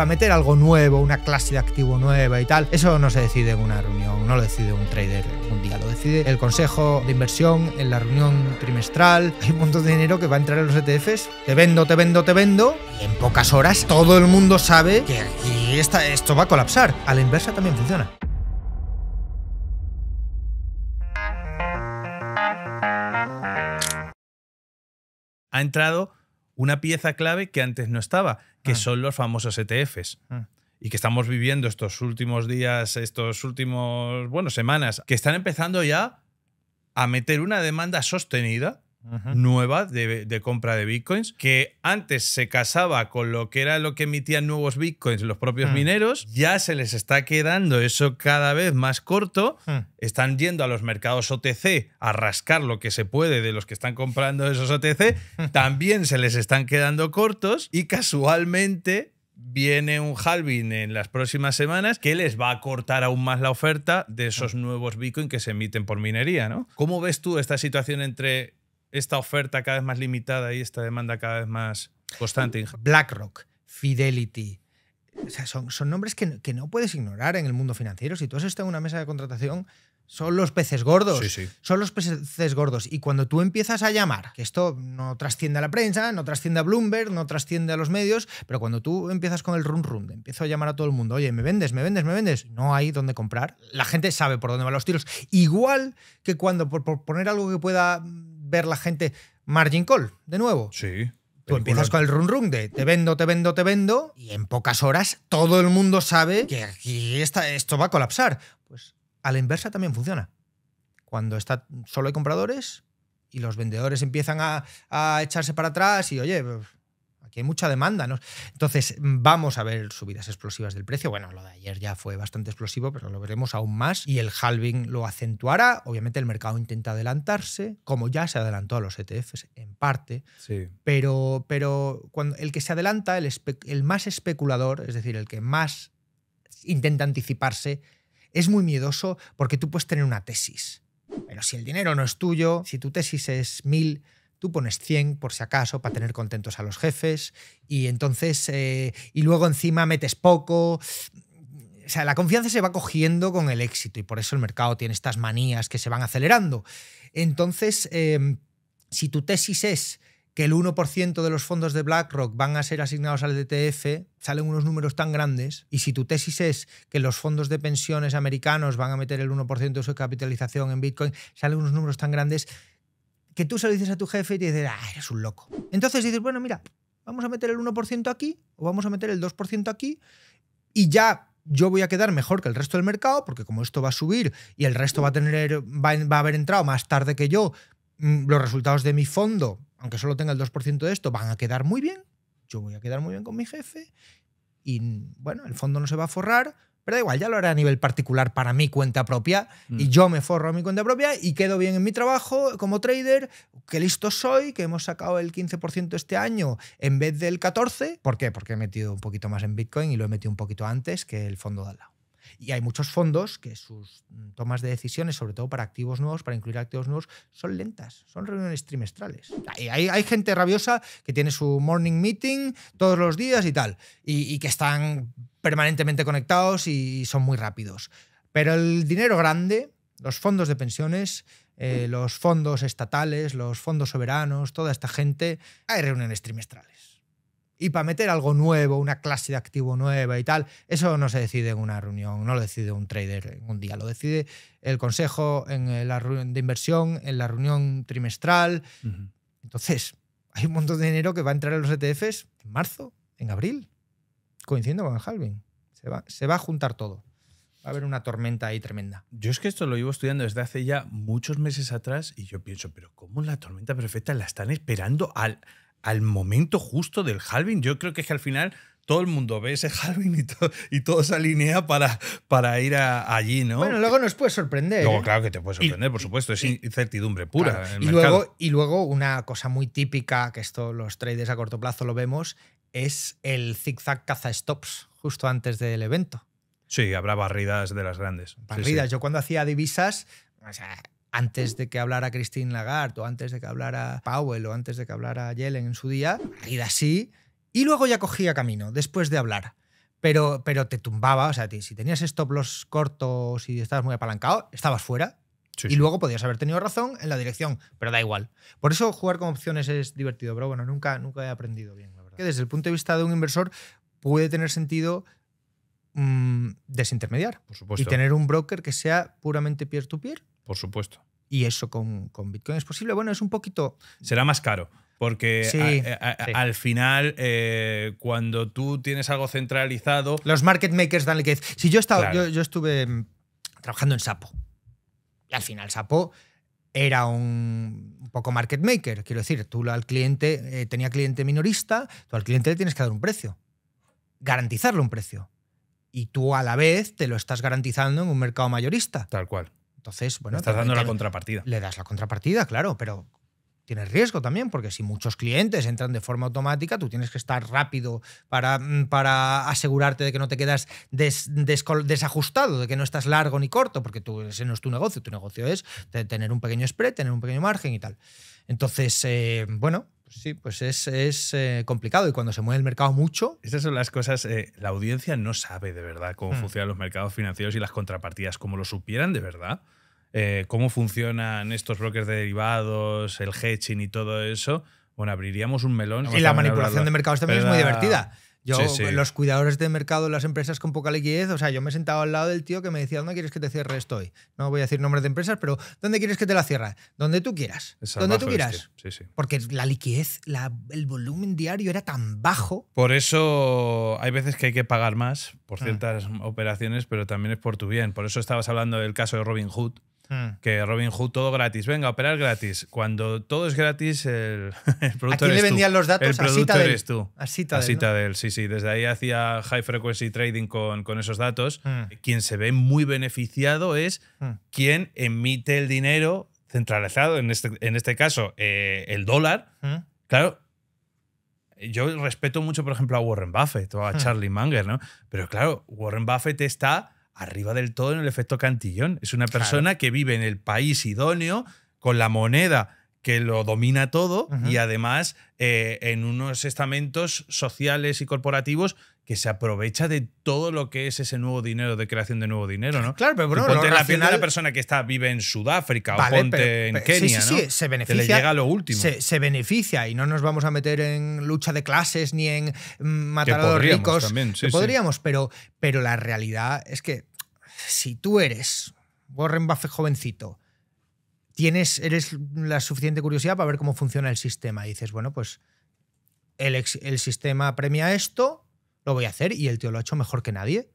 a meter algo nuevo, una clase de activo nueva y tal, eso no se decide en una reunión, no lo decide un trader un día, lo decide el consejo de inversión en la reunión trimestral. Hay un montón de dinero que va a entrar en los ETFs. Te vendo, te vendo, te vendo. Y en pocas horas todo el mundo sabe que esto va a colapsar. A la inversa también funciona. Ha entrado una pieza clave que antes no estaba, que ah. son los famosos ETFs. Ah. Y que estamos viviendo estos últimos días, estos últimos, bueno, semanas, que están empezando ya a meter una demanda sostenida nueva de, compra de bitcoins, que antes se casaba con lo que era lo que emitían nuevos bitcoins los propios hmm. mineros, ya se les está quedando eso cada vez más corto, hmm. están yendo a los mercados OTC a rascar lo que se puede de los que están comprando esos OTC, también se les están quedando cortos y casualmente viene un halving en las próximas semanas que les va a cortar aún más la oferta de esos hmm. nuevos bitcoins que se emiten por minería, ¿no? ¿Cómo ves tú esta situación entre esta oferta cada vez más limitada y esta demanda cada vez más constante. BlackRock, Fidelity. O sea, son, son, nombres que, no puedes ignorar en el mundo financiero. Si tú has estado en una mesa de contratación, son los peces gordos. Son los peces gordos. Y cuando tú empiezas a llamar, que esto no trasciende a la prensa, no trasciende a Bloomberg, no trasciende a los medios, pero cuando tú empiezas con el run run, empiezo a llamar a todo el mundo, oye, me vendes, me vendes, me vendes, no hay dónde comprar. La gente sabe por dónde van los tiros. Igual que cuando, por poner algo que pueda ver la gente margin call, de nuevo. Sí. Tú empiezas con el run run de te vendo, te vendo, te vendo, y en pocas horas todo el mundo sabe que aquí esto va a colapsar. Pues a la inversa también funciona. Cuando está, solo hay compradores y los vendedores empiezan a, a echarse para atrás y, oye, aquí hay mucha demanda. ¿no? Entonces, vamos a ver subidas explosivas del precio. Bueno, lo de ayer ya fue bastante explosivo, pero lo veremos aún más. Y el halving lo acentuará. Obviamente, el mercado intenta adelantarse, como ya se adelantó a los ETFs en parte. Sí. Pero, pero cuando el que se adelanta, el, el más especulador, es decir, el que más intenta anticiparse, es muy miedoso porque tú puedes tener una tesis. Pero si el dinero no es tuyo, si tu tesis es mil, tú pones 100 por si acaso para tener contentos a los jefes y entonces, eh, y luego encima metes poco. O sea, la confianza se va cogiendo con el éxito y por eso el mercado tiene estas manías que se van acelerando. Entonces, em, si tu tesis es que el 1% de los fondos de BlackRock van a ser asignados al DTF, e salen unos números tan grandes, y si tu tesis es que los fondos de pensiones americanos van a meter el 1% de su capitalización en Bitcoin, salen unos números tan grandes que tú se lo dices a tu jefe y te dices, ah, eres un loco. Entonces dices, bueno, mira, vamos a meter el 1% aquí o vamos a meter el 2% aquí y ya yo voy a quedar mejor que el resto del mercado porque como esto va a subir y el resto va a tener va a haber entrado más tarde que yo, mm, los resultados de mi fondo, aunque solo tenga el 2% de esto, van a quedar muy bien. Yo voy a quedar muy bien con mi jefe y mm, bueno, el fondo no se va a forrar, pero da igual, ya lo haré a nivel particular para mi cuenta propia y mm. yo me forro a mi cuenta propia y quedo bien en mi trabajo como trader, que listo soy, que hemos sacado el 15% este año en vez del 14%. ¿Por qué? Porque he metido un poquito más en Bitcoin y lo he metido un poquito antes que el fondo de al lado. Y hay muchos fondos que sus mm, tomas de decisiones, sobre todo para activos nuevos, para incluir activos nuevos, son lentas, son reuniones trimestrales. Hay, hay, gente rabiosa que tiene su morning meeting todos los días y tal, y, que están permanentemente conectados y son muy rápidos. Pero el dinero grande, los fondos de pensiones, eh, los fondos estatales, los fondos soberanos, toda esta gente, hay reuniones trimestrales. Y para meter algo nuevo, una clase de activo nueva y tal, eso no se decide en una reunión, no lo decide un trader en un día, lo decide el consejo en eh, la de inversión, en la reunión trimestral. Entonces, hay un montón de dinero que va a entrar en los ETFs en marzo, en abril, coincidiendo con el halving. Se va, se va a juntar todo. Va a haber una tormenta ahí tremenda. Yo es que esto lo llevo estudiando desde hace ya muchos meses atrás y yo pienso, pero ¿cómo la tormenta perfecta la están esperando al al momento justo del halving. Yo creo que es que al final todo el mundo ve ese halving y, todo se alinea para, ir allí, ¿no? Bueno, luego nos puede sorprender. Luego, ¿eh? claro que te puede sorprender, por supuesto, es incertidumbre pura. y, luego, una cosa muy típica, que esto los traders a corto plazo lo vemos, es el zigzag caza stops justo antes del evento. Sí, habrá barridas de las grandes. Barridas. Yo cuando hacía divisas, antes de que hablara Christine Lagarde o antes de que hablara Powell o antes de que hablara Yellen en su día, ir así y luego ya cogía camino después de hablar. Pero, pero te tumbaba, o sea, si tenías stop loss cortos y estabas muy apalancado, estabas fuera. y luego podías haber tenido razón en la dirección, pero da igual. Por eso jugar con opciones es divertido, pero bueno, nunca, nunca he aprendido bien, la desde el punto de vista de un inversor puede tener sentido mm, desintermediar. Y tener un broker que sea puramente peer-to-peer. peer to peer por supuesto. Y eso con, con Bitcoin es posible. Bueno, es un poquito... Será más caro. Porque al final, eh, cuando tú tienes algo centralizado. Los market makers dan que. Si yo, he yo, estuve mm, trabajando en Sapo. Y al final, Sapo era un, poco market maker. Quiero decir, tú al cliente, eh, tenía cliente minorista, tú al cliente le tienes que dar un precio. Garantizarle un precio. Y tú a la vez te lo estás garantizando en un mercado mayorista. Tal cual. Entonces, bueno. Le estás dando la contrapartida. Le das la contrapartida, claro, pero tienes riesgo también, porque si muchos clientes entran de forma automática, tú tienes que estar rápido para, mm, para asegurarte de que no te quedas desajustado, de que no estás largo ni corto, porque tú, ese no es tu negocio, tu negocio es tener un pequeño spread, tener un pequeño margen y tal. Entonces, eh, bueno, pues sí, pues es, eh, complicado y cuando se mueve el mercado mucho. Estas son las cosas, eh, la audiencia no sabe de verdad cómo hmm. funcionan los mercados financieros y las contrapartidas, como lo supieran de verdad. Eh, cómo funcionan estos brokers de derivados, el hedging y todo eso, bueno, abriríamos un melón. Y la manipulación de mercados también es muy divertida. Yo, los cuidadores de mercado, las empresas con poca liquidez, o sea, yo me he sentado al lado del tío que me decía, ¿dónde quieres que te cierre esto No voy a decir nombres de empresas, pero ¿dónde quieres que te la cierre? Donde tú quieras. Donde tú quieras. Sí, Porque la liquidez, el volumen diario era tan bajo. Por eso hay veces que hay que pagar más por mm. ciertas operaciones, pero también es por tu bien. Por eso estabas hablando del caso de Robin Hood. Hmm. Que Robin Hood todo gratis. Venga, operar gratis. Cuando todo es gratis, el, el producto ¿A quién le vendían los datos? El a tú. A Citadel. sí, sí. Desde ahí hacía high frequency trading con, con esos datos. Hmm. Quien se ve muy beneficiado es hmm. quien emite el dinero centralizado, en este, en este caso eh, el dólar. Claro, yo respeto mucho, por ejemplo, a Warren Buffett o a Charlie Munger, ¿no? Pero claro, Warren Buffett está arriba del todo en el efecto cantillón. Es una persona que vive en el país idóneo, con la moneda que lo domina todo y además eh, en unos estamentos sociales y corporativos que se aprovecha de todo lo que es ese nuevo dinero de creación de nuevo dinero, ¿no? Claro, pero la persona que está vive en Sudáfrica o ponte en Kenia, sí, sí, se beneficia. lo último. Se, beneficia y no nos vamos a meter en lucha de clases ni en mm, matar a los ricos. podríamos, pero, pero la realidad es que si tú eres Warren Buffett jovencito, tienes, eres la suficiente curiosidad para ver cómo funciona el sistema. Y dices, bueno, pues el, sistema premia esto, lo voy a hacer y el tío lo ha hecho mejor que nadie.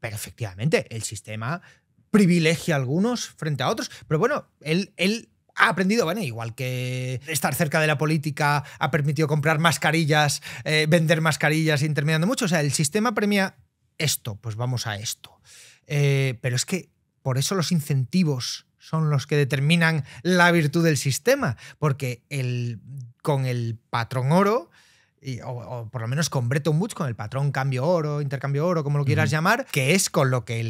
Pero efectivamente, el sistema privilegia a algunos frente a otros. Pero bueno, él, él ha aprendido, bueno, igual que estar cerca de la política ha permitido comprar mascarillas, eh, vender mascarillas, interminando mucho. O sea, el sistema premia esto, pues vamos a esto. Eh, pero es que por eso los incentivos son los que determinan la virtud del sistema, porque el, con el patrón oro, o, por lo menos con Bretton Woods, con el patrón cambio oro, intercambio oro, como lo quieras llamar, que es con lo que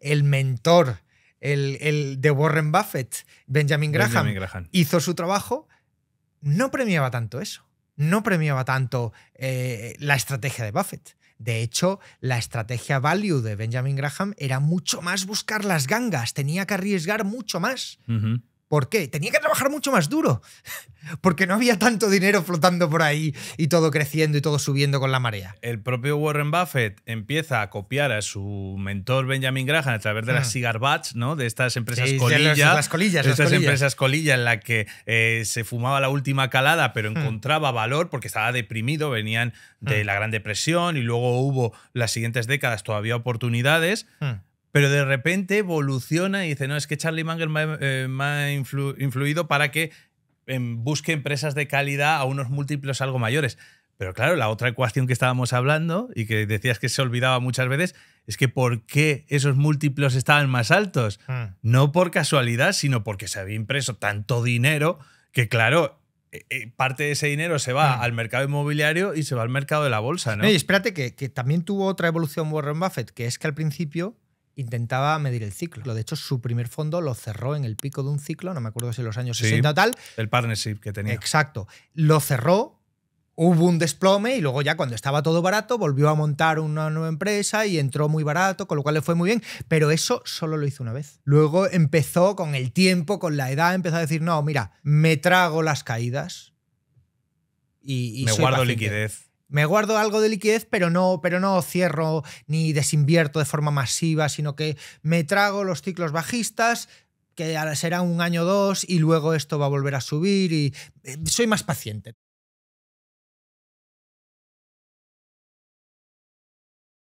el, mentor el, de Warren Buffett, Benjamin Graham, hizo su trabajo, no premiaba tanto eso, no premiaba tanto eh, la estrategia de Buffett. De hecho, la estrategia value de Benjamin Graham era mucho más buscar las gangas, tenía que arriesgar mucho más. ¿Por qué? Tenía que trabajar mucho más duro, porque no había tanto dinero flotando por ahí y todo creciendo y todo subiendo con la marea. El propio Warren Buffett empieza a copiar a su mentor Benjamin Graham a través de las ah. cigar ¿no? De estas empresas colillas. De las colillas. De estas empresas colillas en la que eh, se fumaba la última calada, pero hmm. encontraba valor porque estaba deprimido, venían de hmm. la Gran Depresión y luego hubo las siguientes décadas todavía oportunidades. Hmm pero de repente evoluciona y dice, no, es que Charlie Munger me ha, eh, influido para que em, busque empresas de calidad a unos múltiplos algo mayores. Pero claro, la otra ecuación que estábamos hablando y que decías que se olvidaba muchas veces es que por qué esos múltiplos estaban más altos. Hmm. No por casualidad, sino porque se había impreso tanto dinero que claro, e, e, parte de ese dinero se va hmm. al mercado inmobiliario y se va al mercado de la bolsa, ¿no? Y espérate que también tuvo otra evolución Warren Buffett, que es que al principio intentaba medir el ciclo. De hecho, su primer fondo lo cerró en el pico de un ciclo, no me acuerdo si en los años 60 o tal. El partnership que tenía. Exacto. Lo cerró, hubo un desplome y luego ya cuando estaba todo barato volvió a montar una nueva empresa y entró muy barato, con lo cual le fue muy bien, pero eso solo lo hizo una vez. Luego empezó con el tiempo, con la edad, empezó a decir, no, mira, me trago las caídas y... y me guardo liquidez me guardo algo de liquidez, pero no, pero no cierro ni desinvierto de forma masiva, sino que me trago los ciclos bajistas, que será un año o dos, y luego esto va a volver a subir y eh, soy más paciente.